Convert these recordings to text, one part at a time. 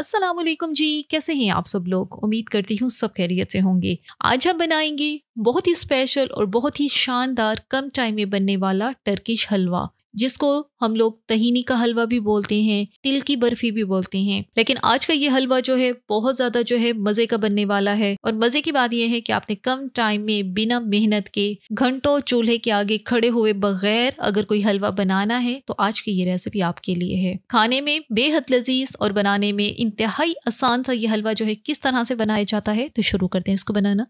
असलम जी कैसे हैं आप सब लोग उम्मीद करती हूँ सब खैरियत से होंगे आज हम बनाएंगे बहुत ही स्पेशल और बहुत ही शानदार कम टाइम में बनने वाला टर्किश हलवा जिसको हम लोग तहीनी का हलवा भी बोलते हैं तिल की बर्फी भी बोलते हैं लेकिन आज का ये हलवा जो है बहुत ज़्यादा जो है मज़े का बनने वाला है और मज़े की बात यह है कि आपने कम टाइम में बिना मेहनत के घंटों चूल्हे के आगे खड़े हुए बगैर अगर कोई हलवा बनाना है तो आज की ये रेसिपी आपके लिए है खाने में बेहद लजीज और बनाने में इंतहाई आसान सा ये हलवा जो है किस तरह से बनाया जाता है तो शुरू करते हैं इसको बनाना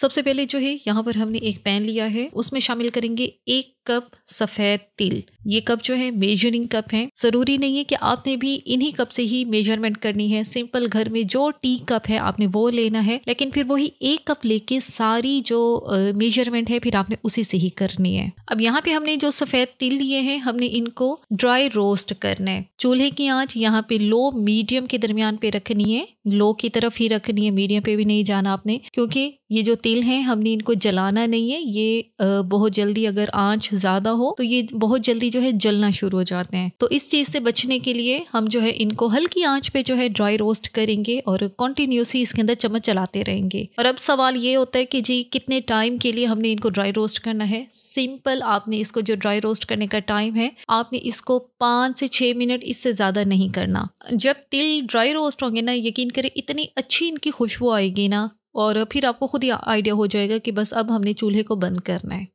सबसे पहले जो है यहाँ पर हमने एक पैन लिया है उसमें शामिल करेंगे एक कप सफ़ेद तिल ये कप जो है मेजरिंग कप है ज़रूरी नहीं है कि आपने भी इन्हीं कप से ही मेजरमेंट करनी है सिंपल घर में जो टी कप है आपने वो लेना है लेकिन फिर वही एक कप लेके सारी जो मेजरमेंट है फिर आपने उसी से ही करनी है अब यहाँ पे हमने जो सफ़ेद तिल लिए हैं हमने इनको ड्राई रोस्ट करना है चूल्हे की आँच यहाँ पे लो मीडियम के दरमियान पे रखनी है लो की तरफ ही रखनी है मीडियम पे भी नहीं जाना आपने क्योंकि ये जो तिल है हमने इनको जलाना नहीं है ये बहुत जल्दी अगर आँच ज़्यादा हो तो ये बहुत जल्दी जो है जलना शुरू हो जाते हैं तो इस चीज़ से बचने के लिए हम जो है इनको हल्की आंच पे जो है ड्राई रोस्ट करेंगे और कॉन्टिन्यूसली इसके अंदर चम्मच चलाते रहेंगे और अब सवाल ये होता है कि जी कितने टाइम के लिए हमने इनको ड्राई रोस्ट करना है सिंपल आपने इसको जो ड्राई रोस्ट करने का टाइम है आपने इसको पाँच से छह मिनट इससे ज़्यादा नहीं करना जब तिल ड्राई रोस्ट होंगे ना यकीन करें इतनी अच्छी इनकी खुशबू आएगी ना और फिर आपको खुद ही आइडिया हो जाएगा कि बस अब हमने चूल्हे को बंद करना है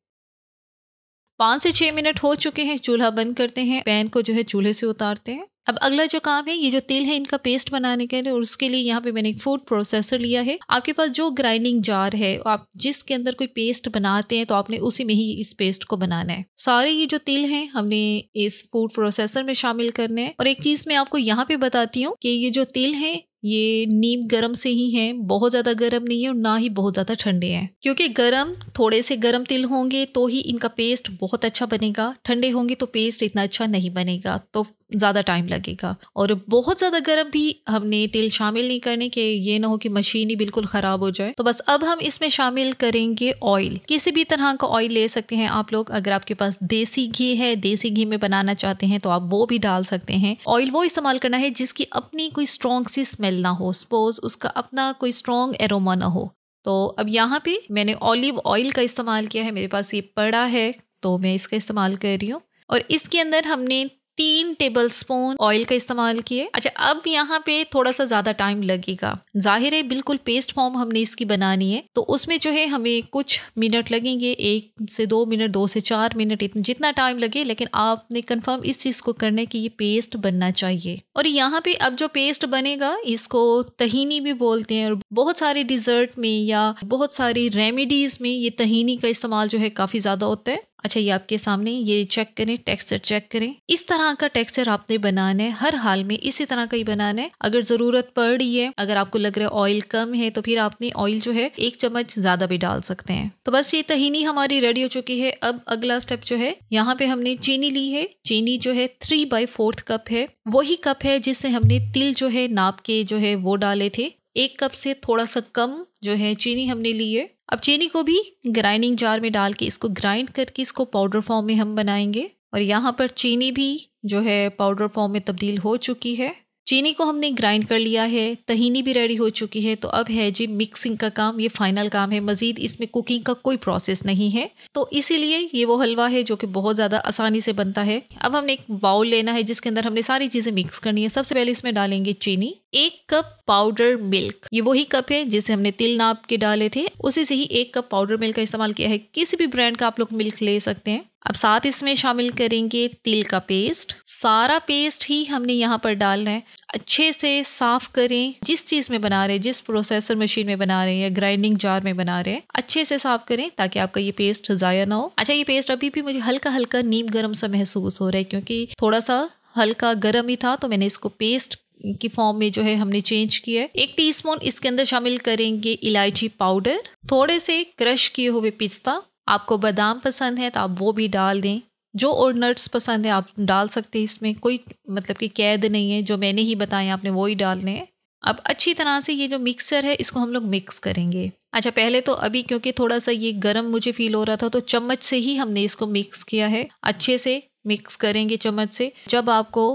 पाँच से छः मिनट हो चुके हैं चूल्हा बंद करते हैं पैन को जो है चूल्हे से उतारते हैं अब अगला जो काम है ये जो तेल है इनका पेस्ट बनाने के लिए और उसके लिए यहाँ पे मैंने एक फूड प्रोसेसर लिया है आपके पास जो ग्राइंडिंग जार है आप जिसके अंदर कोई पेस्ट बनाते हैं तो आपने उसी में ही इस पेस्ट को बनाना है सारे ये जो तेल है हमने इस फूड प्रोसेसर में शामिल करने हैं और एक चीज मैं आपको यहाँ पे बताती हूँ कि ये जो तेल है ये नीम गरम से ही हैं बहुत ज़्यादा गरम नहीं है और ना ही बहुत ज़्यादा ठंडे हैं क्योंकि गरम थोड़े से गरम तिल होंगे तो ही इनका पेस्ट बहुत अच्छा बनेगा ठंडे होंगे तो पेस्ट इतना अच्छा नहीं बनेगा तो ज़्यादा टाइम लगेगा और बहुत ज़्यादा गर्म भी हमने तेल शामिल नहीं करने के ये ना हो कि मशीन ही बिल्कुल ख़राब हो जाए तो बस अब हम इसमें शामिल करेंगे ऑयल किसी भी तरह का ऑयल ले सकते हैं आप लोग अगर आपके पास देसी घी है देसी घी में बनाना चाहते हैं तो आप वो भी डाल सकते हैं ऑयल वो इस्तेमाल करना है जिसकी अपनी कोई स्ट्रॉन्ग सी स्मेल स्मेल ना हो सपोज उसका अपना कोई स्ट्रॉन्ग एरोमा ना हो तो अब यहाँ पे मैंने ऑलिव ऑयल का इस्तेमाल किया है मेरे पास ये पड़ा है तो मैं इसका इस्तेमाल कर रही हूँ और इसके अंदर हमने तीन टेबल स्पून ऑयल का इस्तेमाल किए अच्छा अब यहाँ पे थोड़ा सा ज़्यादा टाइम लगेगा जाहिर है बिल्कुल पेस्ट फॉर्म हमने इसकी बनानी है तो उसमें जो है हमें कुछ मिनट लगेंगे एक से दो मिनट दो से चार मिनट इतना जितना टाइम लगे लेकिन आपने कन्फर्म इस चीज़ को करना है कि ये पेस्ट बनना चाहिए और यहाँ पे अब जो पेस्ट बनेगा इसको तहीनी भी बोलते हैं और बहुत सारे डिज़र्ट में या बहुत सारी रेमिडीज में ये तहीनी का इस्तेमाल जो है काफ़ी ज़्यादा होता है अच्छा ये आपके सामने ये चेक करें टेक्सचर चेक करें इस तरह का टेक्सचर आपने बनाना है हर हाल में इसी तरह का ही बनाना है अगर जरूरत पड़ रही है अगर आपको लग रहा है ऑयल कम है तो फिर आपने ऑयल जो है एक चम्मच ज्यादा भी डाल सकते हैं तो बस ये तहनी हमारी रेडी हो चुकी है अब अगला स्टेप जो है यहाँ पे हमने चीनी ली है चीनी जो है थ्री बाई फोर्थ कप है वही कप है जिससे हमने तिल जो है नाप के जो है वो डाले थे एक कप से थोड़ा सा कम जो है चीनी हमने ली है अब चीनी को भी ग्राइंडिंग जार में डाल के इसको ग्राइंड करके इसको पाउडर फॉर्म में हम बनाएंगे और यहाँ पर चीनी भी जो है पाउडर फॉर्म में तब्दील हो चुकी है चीनी को हमने ग्राइंड कर लिया है तहीनी भी रेडी हो चुकी है तो अब है जी मिक्सिंग का काम ये फाइनल काम है मज़ीद इसमें कुकिंग का कोई प्रोसेस नहीं है तो इसीलिए ये वो हलवा है जो कि बहुत ज़्यादा आसानी से बनता है अब हमने एक बाउल लेना है जिसके अंदर हमने सारी चीज़ें मिक्स करनी है सबसे पहले इसमें डालेंगे चीनी एक कप पाउडर मिल्क ये वही कप है जिसे हमने तिल नाप के डाले थे उसी से ही एक कप पाउडर मिल्क का इस्तेमाल किया है किसी भी ब्रांड का आप लोग मिल्क ले सकते हैं अब साथ इसमें शामिल करेंगे तिल का पेस्ट सारा पेस्ट ही हमने यहाँ पर डालना है अच्छे से साफ करें जिस चीज में बना रहे हैं जिस प्रोसेसर मशीन में बना रहे हैं या ग्राइंडिंग जार में बना रहे हैं अच्छे से साफ करें ताकि आपका ये पेस्ट जाया ना हो अच्छा ये पेस्ट अभी भी मुझे हल्का हल्का नीम गर्म सा महसूस हो रहा है क्योंकि थोड़ा सा हल्का गर्म ही था तो मैंने इसको पेस्ट की फॉर्म में जो है हमने चेंज किया है एक स्पून इसके अंदर शामिल करेंगे इलायची पाउडर थोड़े से क्रश किए हुए पिस्ता आपको बादाम पसंद है तो आप वो भी डाल दें जो और नट्स पसंद है आप डाल सकते हैं इसमें कोई मतलब कि कैद नहीं है जो मैंने ही बताया आपने वो ही डालने हैं अब अच्छी तरह से ये जो मिक्सर है इसको हम लोग मिक्स करेंगे अच्छा पहले तो अभी क्योंकि थोड़ा सा ये गर्म मुझे फील हो रहा था तो चम्मच से ही हमने इसको मिक्स किया है अच्छे से मिक्स करेंगे चम्मच से जब आपको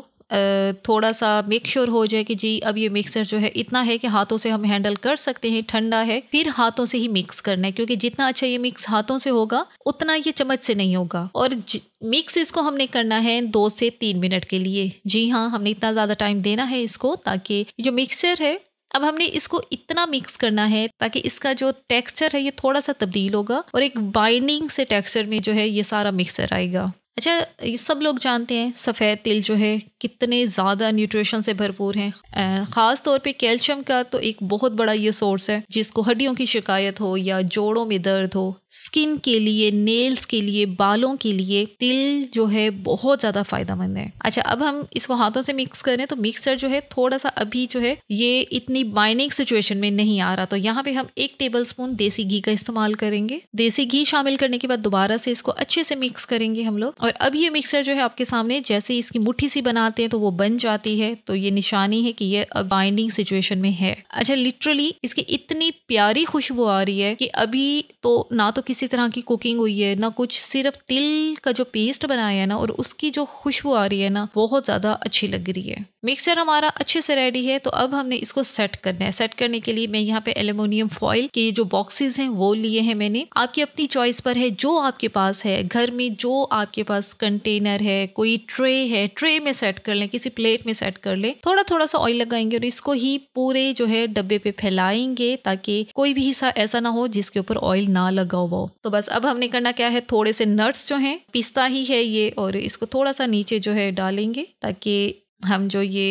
थोड़ा सा मेक श्योर हो जाए कि जी अब ये मिक्सर जो है इतना है कि हाथों से हम हैंडल कर सकते हैं ठंडा है फिर हाथों से ही मिक्स करना है क्योंकि जितना अच्छा ये मिक्स हाथों से होगा उतना ये चम्मच से नहीं होगा और मिक्स इसको हमने करना है दो से तीन मिनट के लिए जी हाँ हमने इतना ज़्यादा टाइम देना है इसको ताकि जो मिक्सचर है अब हमने इसको इतना मिक्स करना है ताकि इसका जो टेक्सचर है ये थोड़ा सा तब्दील होगा और एक बाइंडिंग से टेक्सचर में जो है ये सारा मिक्सर आएगा अच्छा ये सब लोग जानते हैं सफ़ेद तिल जो है कितने ज़्यादा न्यूट्रिशन से भरपूर हैं ख़ास तौर पे कैल्शियम का तो एक बहुत बड़ा ये सोर्स है जिसको हड्डियों की शिकायत हो या जोड़ों में दर्द हो स्किन के लिए नेल्स के लिए बालों के लिए तिल जो है बहुत ज़्यादा फ़ायदेमंद है अच्छा अब हम इसको हाथों से मिक्स करें तो मिक्सचर जो है थोड़ा सा अभी जो है ये इतनी बाइंडिंग सिचुएशन में नहीं आ रहा तो यहाँ पे हम एक टेबल स्पून देसी घी का इस्तेमाल करेंगे देसी घी शामिल करने के बाद दोबारा से इसको अच्छे से मिक्स करेंगे हम लोग और अब ये मिक्सर जो है आपके सामने जैसे इसकी मुट्ठी सी बनाते हैं तो वो बन जाती है तो ये निशानी है कि ये अब बाइंडिंग सिचुएशन में है अच्छा लिटरली इसकी इतनी प्यारी खुशबू आ रही है कि अभी तो ना तो किसी तरह की कुकिंग हुई है ना कुछ सिर्फ तिल का जो पेस्ट बनाया है ना और उसकी जो खुशबू आ रही है ना बहुत ज़्यादा अच्छी लग रही है मिक्सर हमारा अच्छे से रेडी है तो अब हमने इसको सेट करना है सेट करने के लिए मैं यहाँ पे एल्यूमिनियम फॉइल के जो बॉक्सेस हैं वो लिए हैं मैंने आपकी अपनी चॉइस पर है जो आपके पास है घर में जो आपके पास पास कंटेनर है कोई ट्रे है ट्रे में सेट कर लें किसी प्लेट में सेट कर लें थोड़ा थोड़ा सा ऑयल लगाएंगे और इसको ही पूरे जो है डब्बे पे फैलाएंगे ताकि कोई भी हिस्सा ऐसा ना हो जिसके ऊपर ऑयल ना लगा हुआ हो तो बस अब हमने करना क्या है थोड़े से नट्स जो है पिस्ता ही है ये और इसको थोड़ा सा नीचे जो है डालेंगे ताकि हम जो ये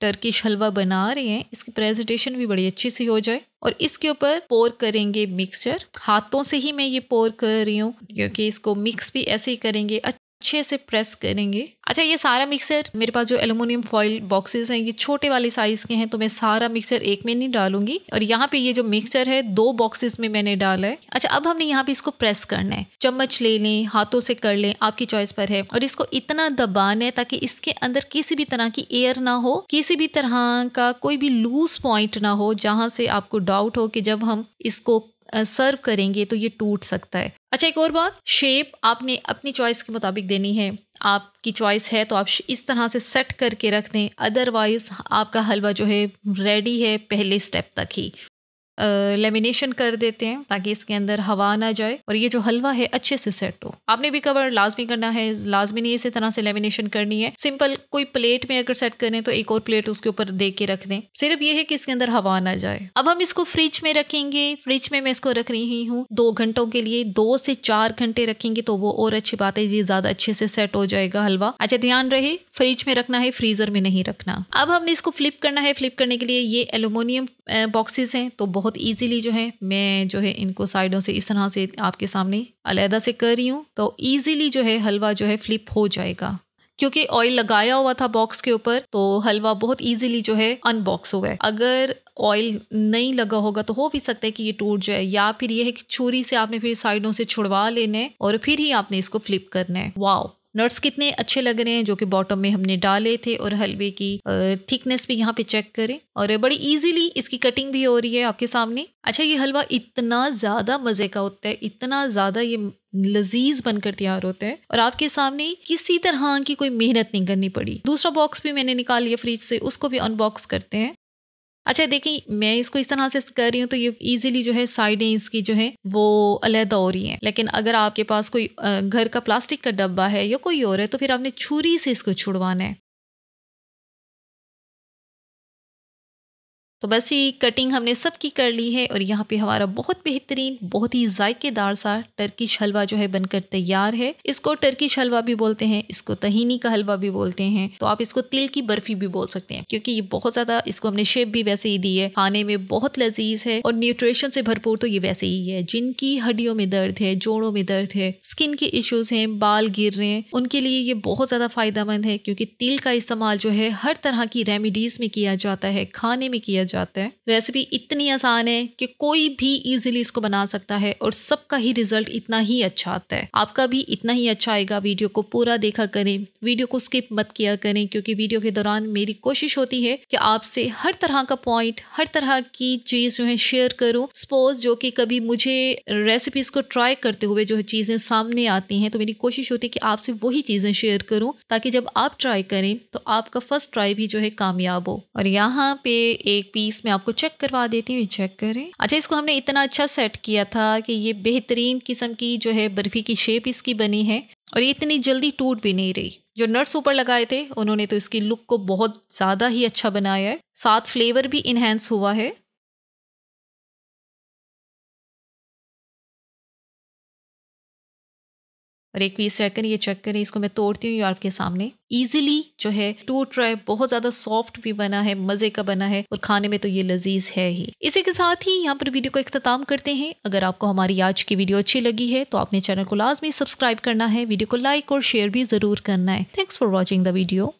टर्किश हलवा बना रहे हैं इसकी प्रेजेंटेशन भी बड़ी अच्छी सी हो जाए और इसके ऊपर पोर करेंगे मिक्सचर हाथों से ही मैं ये पोर कर रही हूँ क्योंकि इसको मिक्स भी ऐसे ही करेंगे अच्छे से प्रेस करेंगे अच्छा ये सारा मिक्सर मेरे पास जो एलुमिनियम फॉइल बॉक्सेस हैं ये छोटे वाले साइज के हैं तो मैं सारा मिक्सर एक में नहीं डालूंगी और यहाँ पे ये जो मिक्सर है दो बॉक्सेस में मैंने डाला है अच्छा अब हमने यहाँ पे इसको प्रेस करना है चम्मच ले लें हाथों से कर लें आपकी चॉइस पर है और इसको इतना दबाना है ताकि इसके अंदर किसी भी तरह की एयर ना हो किसी भी तरह का कोई भी लूज पॉइंट ना हो जहाँ से आपको डाउट हो कि जब हम इसको सर्व करेंगे तो ये टूट सकता है अच्छा एक और बात शेप आपने अपनी चॉइस के मुताबिक देनी है आपकी चॉइस है तो आप इस तरह से सेट करके रख दें अदरवाइज़ आपका हलवा जो है रेडी है पहले स्टेप तक ही लेमिनेशन कर देते हैं ताकि इसके अंदर हवा ना जाए और ये जो हलवा है अच्छे से सेट हो आपने भी कवर लाजमी करना है लाजमी नहीं इसी तरह से लेमिनेशन करनी है सिंपल कोई प्लेट में अगर सेट करें तो एक और प्लेट उसके ऊपर दे के रख दें सिर्फ ये है कि इसके अंदर हवा ना जाए अब हम इसको फ्रिज में रखेंगे फ्रिज में मैं इसको रख रही हूँ दो घंटों के लिए दो से चार घंटे रखेंगे तो वो और अच्छी बात है ये ज्यादा अच्छे से सेट हो जाएगा हलवा अच्छा ध्यान रहे फ्रिज में रखना है फ्रीजर में नहीं रखना अब हमने इसको फ्लिप करना है फ्लिप करने के लिए ये एलुमिनियम बॉक्सेस हैं तो बहुत बहुत इजीली जो है मैं जो है इनको साइडों से इस तरह से आपके सामने अलहदा से कर रही हूँ तो ईजीली जो है हलवा जो है फ्लिप हो जाएगा क्योंकि ऑयल लगाया हुआ था बॉक्स के ऊपर तो हलवा बहुत इजीली जो है अनबॉक्स हुआ है अगर ऑयल नहीं लगा होगा तो हो भी सकता है कि ये टूट जाए या फिर ये है कि छुरी से आपने फिर साइडों से छुड़वा लेने और फिर ही आपने इसको फ्लिप करना है वाओ नट्स कितने अच्छे लग रहे हैं जो कि बॉटम में हमने डाले थे और हलवे की थिकनेस भी यहाँ पे चेक करें और बड़ी इजीली इसकी कटिंग भी हो रही है आपके सामने अच्छा ये हलवा इतना ज़्यादा मज़े का होता है इतना ज़्यादा ये लजीज बनकर तैयार होता है और आपके सामने किसी तरह की कोई मेहनत नहीं करनी पड़ी दूसरा बॉक्स भी मैंने निकाल लिया फ्रिज से उसको भी अनबॉक्स करते हैं अच्छा देखिए मैं इसको इस तरह से कर रही हूँ तो ये इजीली जो है साइडें इसकी जो है वो अलहदा हो रही हैं लेकिन अगर आपके पास कोई घर का प्लास्टिक का डब्बा है या कोई और है तो फिर आपने छुरी से इसको छुड़वाना है तो बस ये कटिंग हमने सब की कर ली है और यहाँ पे हमारा बहुत बेहतरीन बहुत ही जायकेदार सा टर्किश हलवा जो है बनकर तैयार है इसको टर्किश हलवा भी बोलते हैं इसको तहीनी का हलवा भी बोलते हैं तो आप इसको तिल की बर्फी भी बोल सकते हैं क्योंकि ये बहुत ज्यादा इसको हमने शेप भी वैसे ही दी है खाने में बहुत लजीज है और न्यूट्रिशन से भरपूर तो ये वैसे ही है जिनकी हड्डियों में दर्द है जोड़ों में दर्द है स्किन के इश्यूज हैं बाल गिर रहे हैं उनके लिए ये बहुत ज्यादा फायदेमंद है क्योंकि तिल का इस्तेमाल जो है हर तरह की रेमिडीज में किया जाता है खाने में किया जाते हैं रेसिपी इतनी आसान है कि कोई भी इजीली इसको बना सकता है और सबका ही रिजल्ट इतना ही अच्छा आता है आपका भी इतना ही अच्छा आएगा वीडियो को पूरा देखा करें वीडियो को स्किप मत किया करें क्योंकि वीडियो के दौरान मेरी कोशिश होती है कि आपसे हर तरह का पॉइंट हर तरह की चीज जो है शेयर करूं सपोज जो कि कभी मुझे रेसिपीज को ट्राई करते हुए जो चीजें सामने आती हैं तो मेरी कोशिश होती है कि आपसे वही चीजें शेयर करूं ताकि जब आप ट्राई करें तो आपका फर्स्ट ट्राई भी जो है कामयाब हो और यहाँ पे एक पीस मैं आपको चेक करवा देती हूँ चेक करें अच्छा इसको हमने इतना अच्छा सेट किया था कि ये बेहतरीन किस्म की जो है बर्फी की शेप इसकी बनी है और ये इतनी जल्दी टूट भी नहीं रही जो नट्स ऊपर लगाए थे उन्होंने तो इसकी लुक को बहुत ज़्यादा ही अच्छा बनाया है साथ फ्लेवर भी इन्हेंस हुआ है और एक पीस चेक करें ये चेक करें इसको मैं तोड़ती हूँ आपके सामने इजीली जो है टूट रहा है बहुत ज्यादा सॉफ्ट भी बना है मजे का बना है और खाने में तो ये लजीज है ही इसी के साथ ही यहाँ पर वीडियो को अख्ताम करते हैं अगर आपको हमारी आज की वीडियो अच्छी लगी है तो आपने चैनल को लाजमी सब्सक्राइब करना है वीडियो को लाइक और शेयर भी जरूर करना है thanks for watching the video